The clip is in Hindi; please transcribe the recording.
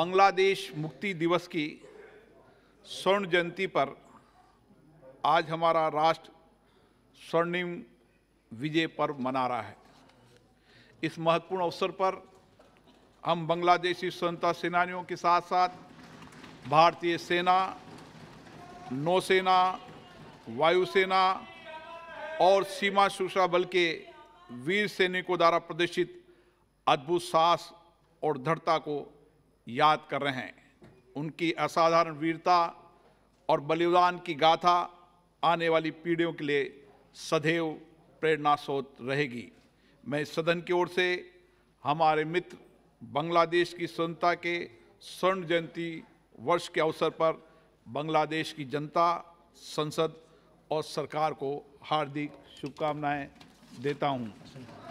बांग्लादेश मुक्ति दिवस की स्वर्ण जयंती पर आज हमारा राष्ट्र स्वर्णिम विजय पर्व मना रहा है इस महत्वपूर्ण अवसर पर हम बांग्लादेशी स्वतंत्रता सेनानियों के साथ साथ भारतीय सेना नौसेना वायुसेना और सीमा सुरक्षा बल के वीर सैनिकों द्वारा प्रदर्शित अद्भुत साहस और दृढ़ता को याद कर रहे हैं उनकी असाधारण वीरता और बलिदान की गाथा आने वाली पीढ़ियों के लिए सदैव प्रेरणा स्रोत रहेगी मैं सदन की ओर से हमारे मित्र बांग्लादेश की स्वतंत्रता के स्वर्ण जयंती वर्ष के अवसर पर बांग्लादेश की जनता संसद और सरकार को हार्दिक शुभकामनाएं देता हूं।